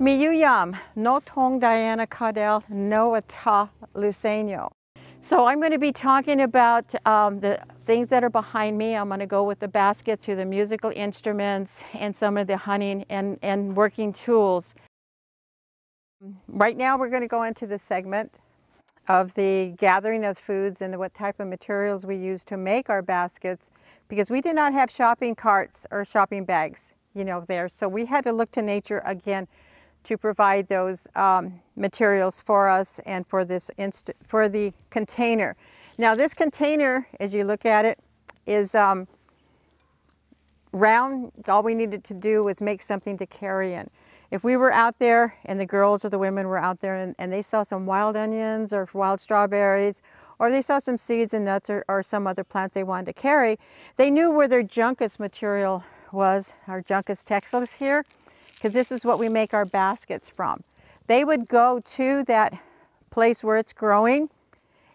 Miyuyam, no Tong Diana Cardell, no Ata Luceno. So I'm going to be talking about um, the things that are behind me. I'm going to go with the basket the musical instruments and some of the hunting and, and working tools. Right now we're going to go into the segment of the gathering of foods and the, what type of materials we use to make our baskets because we did not have shopping carts or shopping bags, you know, there. So we had to look to nature again to provide those um, materials for us and for this for the container. Now this container, as you look at it, is um, round. All we needed to do was make something to carry in. If we were out there and the girls or the women were out there and, and they saw some wild onions or wild strawberries or they saw some seeds and nuts or, or some other plants they wanted to carry, they knew where their junkus material was. Our junkus textiles here because this is what we make our baskets from. They would go to that place where it's growing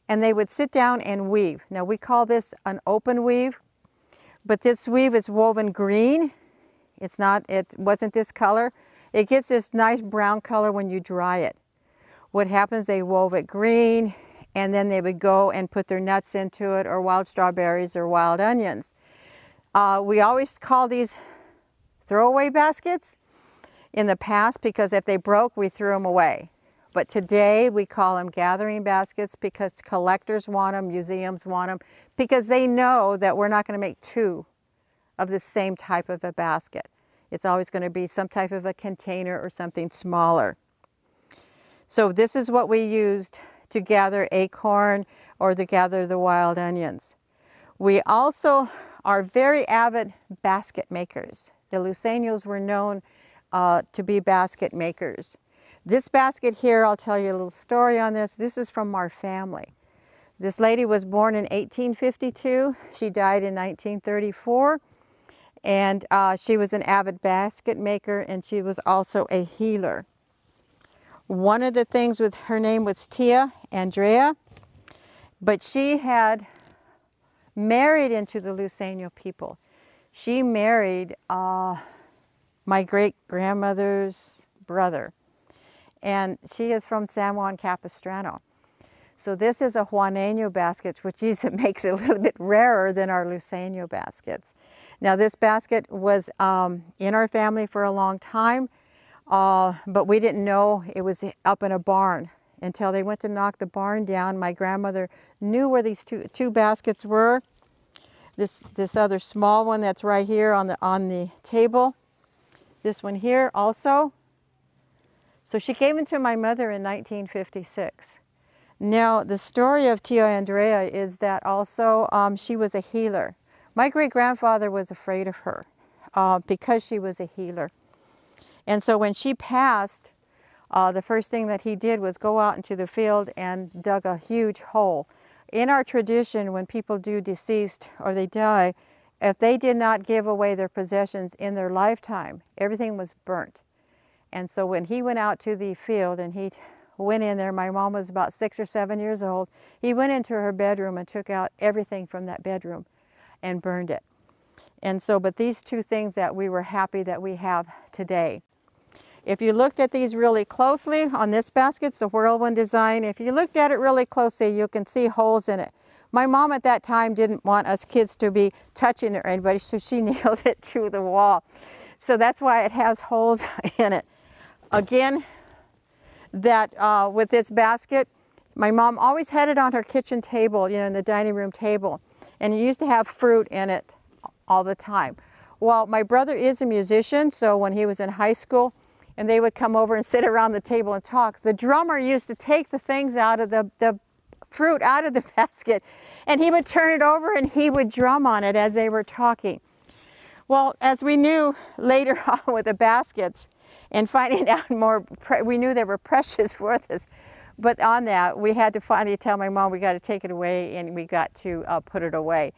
and they would sit down and weave. Now we call this an open weave, but this weave is woven green. It's not, it wasn't this color. It gets this nice brown color when you dry it. What happens, they wove it green and then they would go and put their nuts into it or wild strawberries or wild onions. Uh, we always call these throwaway baskets in the past because if they broke, we threw them away. But today we call them gathering baskets because collectors want them, museums want them, because they know that we're not going to make two of the same type of a basket. It's always going to be some type of a container or something smaller. So this is what we used to gather acorn or to gather the wild onions. We also are very avid basket makers. The Lucenios were known uh, to be basket makers. This basket here, I'll tell you a little story on this. This is from our family. This lady was born in 1852. She died in 1934. And uh, she was an avid basket maker and she was also a healer. One of the things with her name was Tia Andrea, but she had married into the Luceno people. She married uh, my great grandmother's brother. And she is from San Juan Capistrano. So this is a Juaneño basket, which usually makes it a little bit rarer than our Luceño baskets. Now this basket was um, in our family for a long time, uh, but we didn't know it was up in a barn until they went to knock the barn down. My grandmother knew where these two, two baskets were. This, this other small one that's right here on the, on the table this one here also. So she came into my mother in 1956. Now, the story of Tia Andrea is that also um, she was a healer. My great-grandfather was afraid of her uh, because she was a healer. And so when she passed, uh, the first thing that he did was go out into the field and dug a huge hole. In our tradition, when people do deceased or they die, if they did not give away their possessions in their lifetime, everything was burnt. And so when he went out to the field and he went in there, my mom was about six or seven years old, he went into her bedroom and took out everything from that bedroom and burned it. And so, but these two things that we were happy that we have today. If you looked at these really closely on this basket, it's a whirlwind design. If you looked at it really closely, you can see holes in it. My mom at that time didn't want us kids to be touching it or anybody, so she nailed it to the wall. So that's why it has holes in it. Again, that uh, with this basket, my mom always had it on her kitchen table, you know, in the dining room table, and it used to have fruit in it all the time. Well, my brother is a musician, so when he was in high school, and they would come over and sit around the table and talk. The drummer used to take the things out of the, the fruit out of the basket. And he would turn it over and he would drum on it as they were talking. Well, as we knew later on with the baskets and finding out more, we knew they were precious for us. But on that, we had to finally tell my mom we got to take it away and we got to uh, put it away.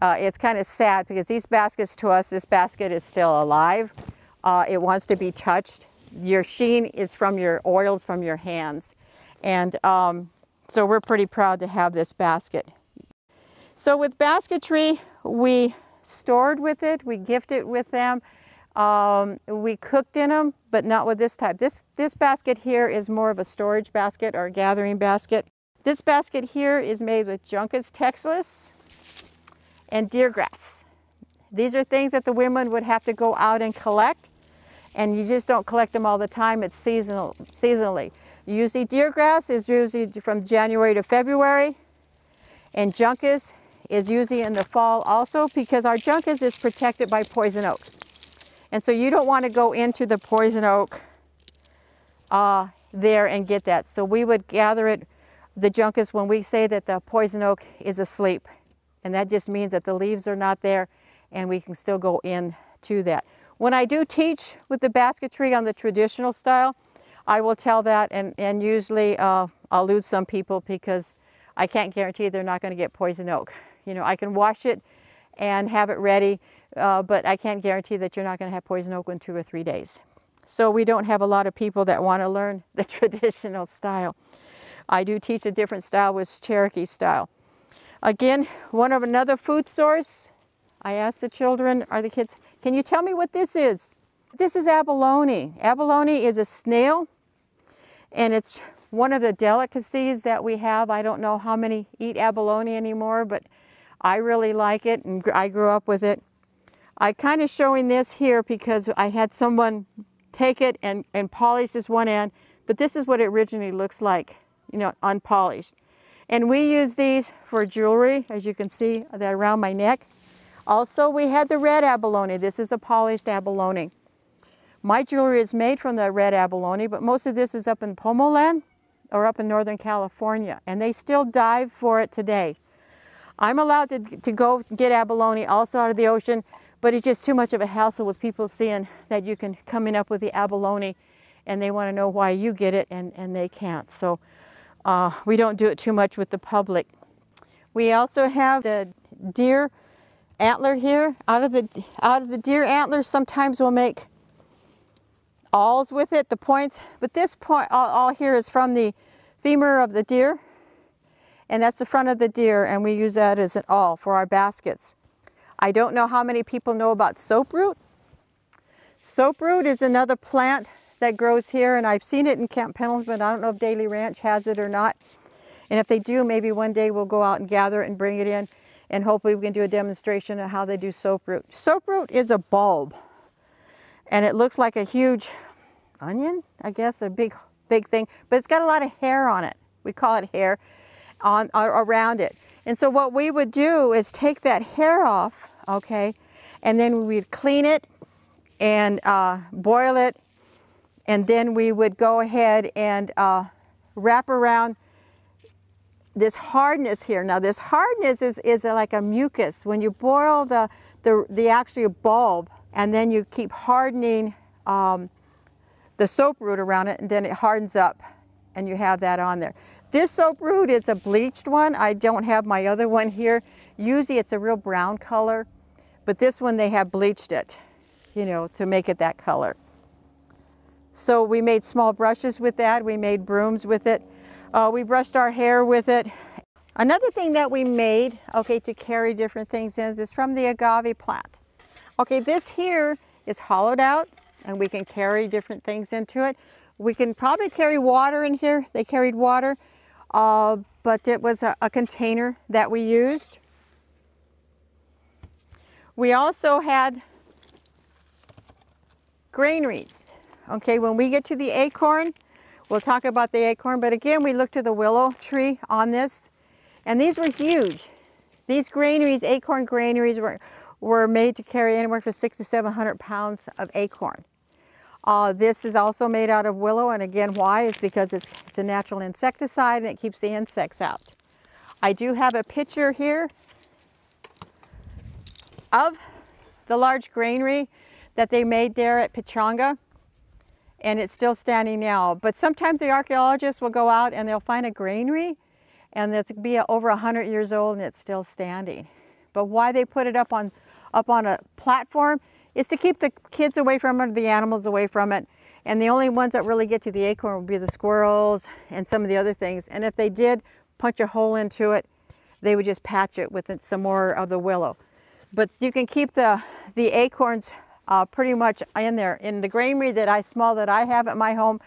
Uh, it's kind of sad because these baskets to us, this basket is still alive. Uh, it wants to be touched. Your sheen is from your oils from your hands. And um, so we're pretty proud to have this basket. So with basketry, we stored with it, we gifted with them, um, we cooked in them, but not with this type. This, this basket here is more of a storage basket or gathering basket. This basket here is made with Junkets textilis and deer grass. These are things that the women would have to go out and collect, and you just don't collect them all the time. It's seasonal, seasonally. Usually deer grass is usually from January to February. And juncus is usually in the fall also because our juncus is protected by poison oak. And so you don't want to go into the poison oak uh, there and get that. So we would gather it, the juncus, when we say that the poison oak is asleep. And that just means that the leaves are not there and we can still go in to that. When I do teach with the basketry on the traditional style, I will tell that and, and usually uh, I'll lose some people because I can't guarantee they're not going to get poison oak. You know, I can wash it and have it ready, uh, but I can't guarantee that you're not going to have poison oak in two or three days. So we don't have a lot of people that want to learn the traditional style. I do teach a different style, which Cherokee style. Again, one of another food source. I asked the children, are the kids, can you tell me what this is? This is abalone. Abalone is a snail and it's one of the delicacies that we have. I don't know how many eat abalone anymore, but I really like it and I grew up with it. I kind of showing this here because I had someone take it and, and polish this one end, but this is what it originally looks like, you know, unpolished. And we use these for jewelry, as you can see, that around my neck. Also, we had the red abalone. This is a polished abalone. My jewelry is made from the red abalone, but most of this is up in Pomoland or up in Northern California, and they still dive for it today. I'm allowed to, to go get abalone also out of the ocean, but it's just too much of a hassle with people seeing that you can coming up with the abalone and they want to know why you get it and, and they can't. So uh, we don't do it too much with the public. We also have the deer antler here. Out of the, out of the deer antlers, sometimes we'll make awls with it, the points, but this point all, all here is from the femur of the deer, and that's the front of the deer, and we use that as an awl for our baskets. I don't know how many people know about soaproot. Soaproot is another plant that grows here, and I've seen it in Camp Pendleton, I don't know if Daily Ranch has it or not. And if they do, maybe one day we'll go out and gather it and bring it in, and hopefully we can do a demonstration of how they do soaproot. Soaproot is a bulb, and it looks like a huge onion, I guess, a big, big thing, but it's got a lot of hair on it. We call it hair on, on around it. And so what we would do is take that hair off, okay, and then we'd clean it and uh, boil it, and then we would go ahead and uh, wrap around this hardness here. Now this hardness is, is like a mucus. When you boil the, the, the actual bulb and then you keep hardening um, the soap root around it and then it hardens up and you have that on there. This soap root is a bleached one. I don't have my other one here. Usually it's a real brown color, but this one they have bleached it, you know, to make it that color. So we made small brushes with that. We made brooms with it. Uh, we brushed our hair with it. Another thing that we made, okay, to carry different things in is from the agave plant. Okay, this here is hollowed out and we can carry different things into it. We can probably carry water in here. They carried water, uh, but it was a, a container that we used. We also had granaries. Okay, when we get to the acorn, we'll talk about the acorn, but again, we look to the willow tree on this, and these were huge. These granaries, acorn granaries, were, were made to carry anywhere from six to 700 pounds of acorn. Uh, this is also made out of willow, and again, why? It's because it's, it's a natural insecticide and it keeps the insects out. I do have a picture here of the large granary that they made there at Pechanga, and it's still standing now. But sometimes the archaeologists will go out and they'll find a granary, and it'll be over 100 years old and it's still standing. But why they put it up on, up on a platform is to keep the kids away from it, the animals away from it. And the only ones that really get to the acorn would be the squirrels and some of the other things. And if they did punch a hole into it, they would just patch it with some more of the willow. But you can keep the, the acorns uh, pretty much in there. In the granary that I small that I have at my home,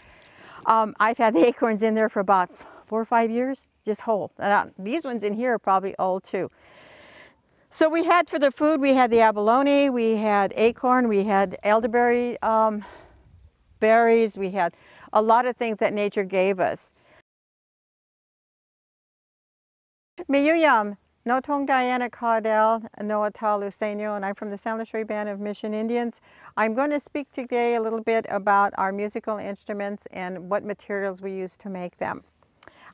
um, I've had the acorns in there for about four or five years, just whole. And, uh, these ones in here are probably old too. So we had for the food, we had the abalone, we had acorn, we had elderberry um, berries, we had a lot of things that nature gave us. Miyuyam, Notong Diana Caudell, Noatal Lucenio, and I'm from the San Luis Rey Band of Mission Indians. I'm going to speak today a little bit about our musical instruments and what materials we use to make them.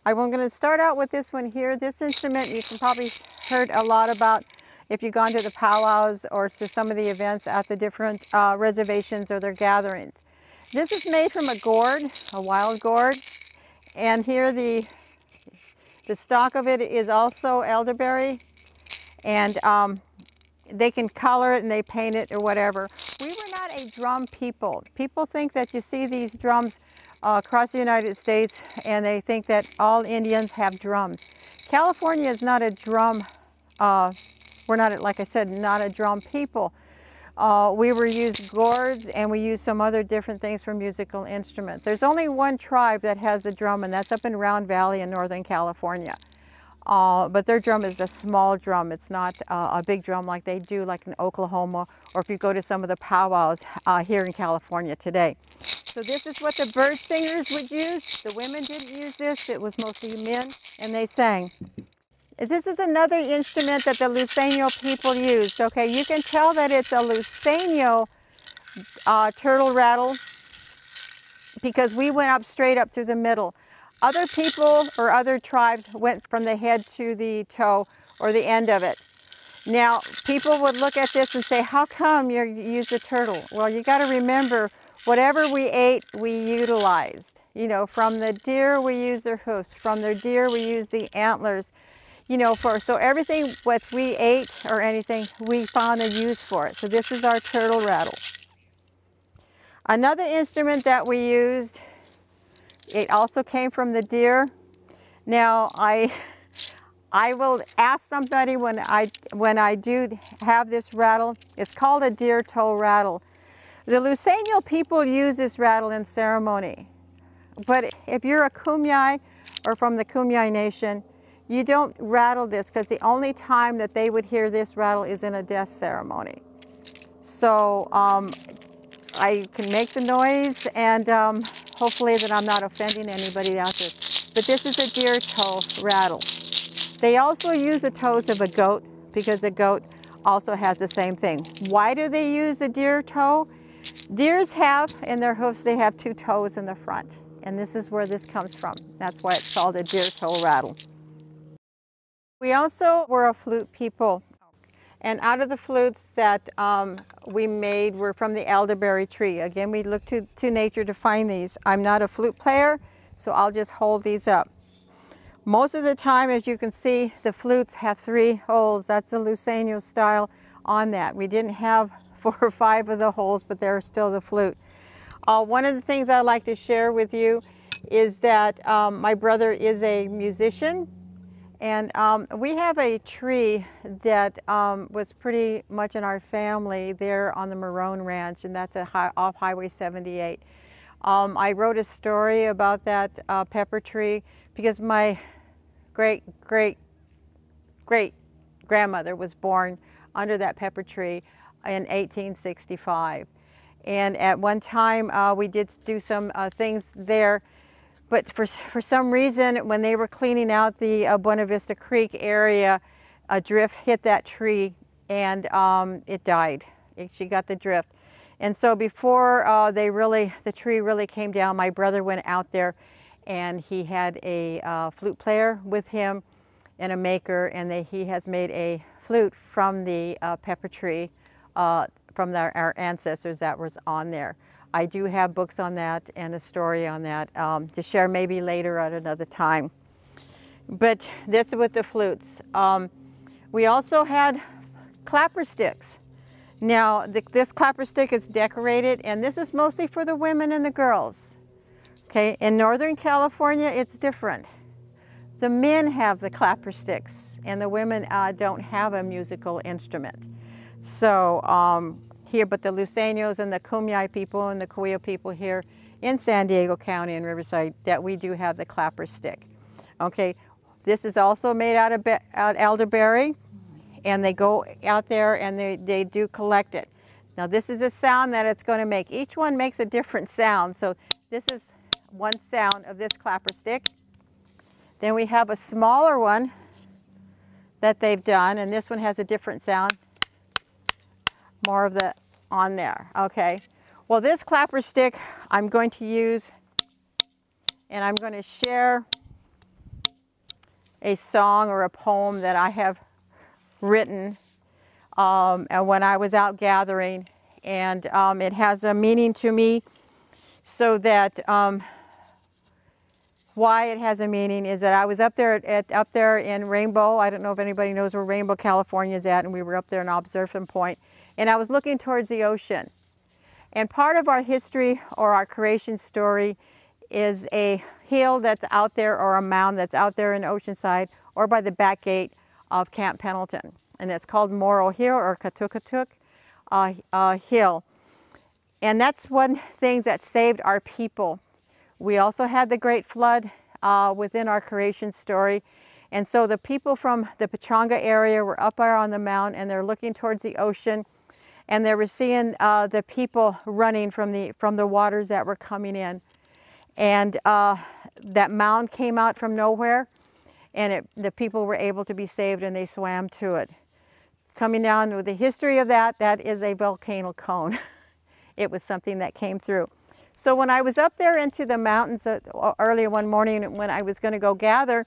I'm going to start out with this one here. This instrument you can probably heard a lot about if you've gone to the powwows or to some of the events at the different uh, reservations or their gatherings. This is made from a gourd, a wild gourd, and here the, the stalk of it is also elderberry, and um, they can color it and they paint it or whatever. We were not a drum people. People think that you see these drums uh, across the United States and they think that all Indians have drums. California is not a drum uh, we're not, like I said, not a drum people. Uh, we were used gourds and we used some other different things for musical instruments. There's only one tribe that has a drum and that's up in Round Valley in Northern California. Uh, but their drum is a small drum. It's not uh, a big drum like they do like in Oklahoma or if you go to some of the powwows uh, here in California today. So this is what the bird singers would use. The women didn't use this. It was mostly men and they sang. This is another instrument that the Luceno people used. Okay, you can tell that it's a Luceno uh, turtle rattle because we went up straight up through the middle. Other people or other tribes went from the head to the toe or the end of it. Now, people would look at this and say, how come you used a turtle? Well, you got to remember, whatever we ate, we utilized. You know, from the deer, we use their hoofs. From the deer, we use the antlers you know, for, so everything what we ate or anything, we found a use for it. So this is our turtle rattle. Another instrument that we used, it also came from the deer. Now I, I will ask somebody when I, when I do have this rattle, it's called a deer toe rattle. The Lucenial people use this rattle in ceremony, but if you're a Kumeyaay or from the Kumeyaay Nation, you don't rattle this because the only time that they would hear this rattle is in a death ceremony. So um, I can make the noise and um, hopefully that I'm not offending anybody out there. But this is a deer toe rattle. They also use the toes of a goat because a goat also has the same thing. Why do they use a deer toe? Deers have in their hooves they have two toes in the front. And this is where this comes from. That's why it's called a deer toe rattle. We also were a flute people. And out of the flutes that um, we made were from the elderberry tree. Again, we look to, to nature to find these. I'm not a flute player, so I'll just hold these up. Most of the time, as you can see, the flutes have three holes. That's the Lusano style on that. We didn't have four or five of the holes, but they're still the flute. Uh, one of the things I'd like to share with you is that um, my brother is a musician and um, we have a tree that um, was pretty much in our family there on the Marone Ranch, and that's high, off Highway 78. Um, I wrote a story about that uh, pepper tree because my great, great, great grandmother was born under that pepper tree in 1865. And at one time, uh, we did do some uh, things there but for, for some reason, when they were cleaning out the uh, Buena Vista Creek area, a drift hit that tree and um, it died. It, she got the drift. And so before uh, they really, the tree really came down, my brother went out there and he had a uh, flute player with him and a maker and they, he has made a flute from the uh, pepper tree uh, from the, our ancestors that was on there. I do have books on that and a story on that um, to share maybe later at another time. But that's with the flutes. Um, we also had clapper sticks. Now, the, this clapper stick is decorated, and this is mostly for the women and the girls. Okay, in Northern California, it's different. The men have the clapper sticks, and the women uh, don't have a musical instrument. So um, here, but the Lucenos and the Kumeyaay people and the Cuyo people here in San Diego County and Riverside that we do have the clapper stick. Okay, this is also made out of out elderberry and they go out there and they, they do collect it. Now this is a sound that it's going to make. Each one makes a different sound. So this is one sound of this clapper stick. Then we have a smaller one that they've done and this one has a different sound. More of the on there, okay? Well, this clapper stick I'm going to use and I'm going to share a song or a poem that I have written um, and when I was out gathering and um, it has a meaning to me so that um, why it has a meaning is that I was up there at, at, up there in Rainbow. I don't know if anybody knows where Rainbow, California is at, and we were up there in Observation Point, and I was looking towards the ocean. And part of our history or our creation story is a hill that's out there or a mound that's out there in Oceanside or by the back gate of Camp Pendleton. And that's called Moral Hill or Katukatuk uh, uh, Hill. And that's one thing that saved our people. We also had the Great Flood uh, within our creation story. And so the people from the Pechanga area were up there on the mound and they're looking towards the ocean and they were seeing uh, the people running from the from the waters that were coming in, and uh, that mound came out from nowhere, and it, the people were able to be saved and they swam to it. Coming down with the history of that, that is a volcano cone. it was something that came through. So when I was up there into the mountains uh, earlier one morning when I was going to go gather,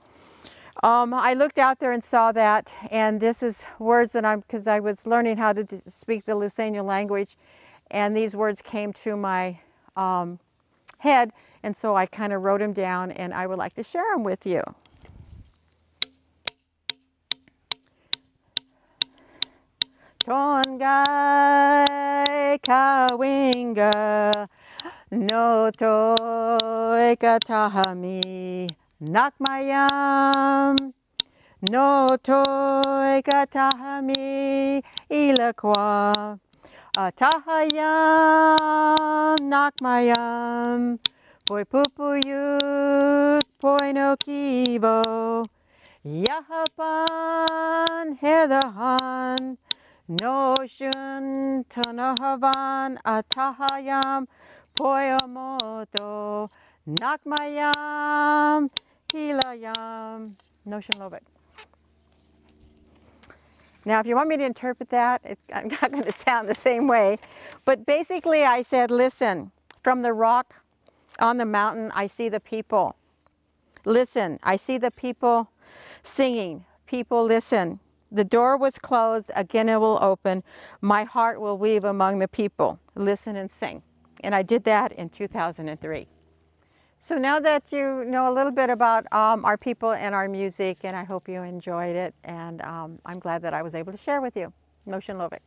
um, I looked out there and saw that, and this is words that I'm, because I was learning how to speak the Lusania language, and these words came to my um, head, and so I kind of wrote them down, and I would like to share them with you. Tongai kawinga no toi tahami. Nakmayam no toi gatahami ilaqua atahayam nakmayam poi pupuyut poi no kibo yahapan hedahan no shun tonahavan atahayam poi omoto nakmayam tequila, yum. Notion it. Now, if you want me to interpret that, I'm not going to sound the same way. But basically, I said, listen, from the rock on the mountain, I see the people. Listen, I see the people singing. People listen. The door was closed, again it will open. My heart will weave among the people. Listen and sing. And I did that in 2003. So now that you know a little bit about um, our people and our music, and I hope you enjoyed it, and um, I'm glad that I was able to share with you. Motion Lovick.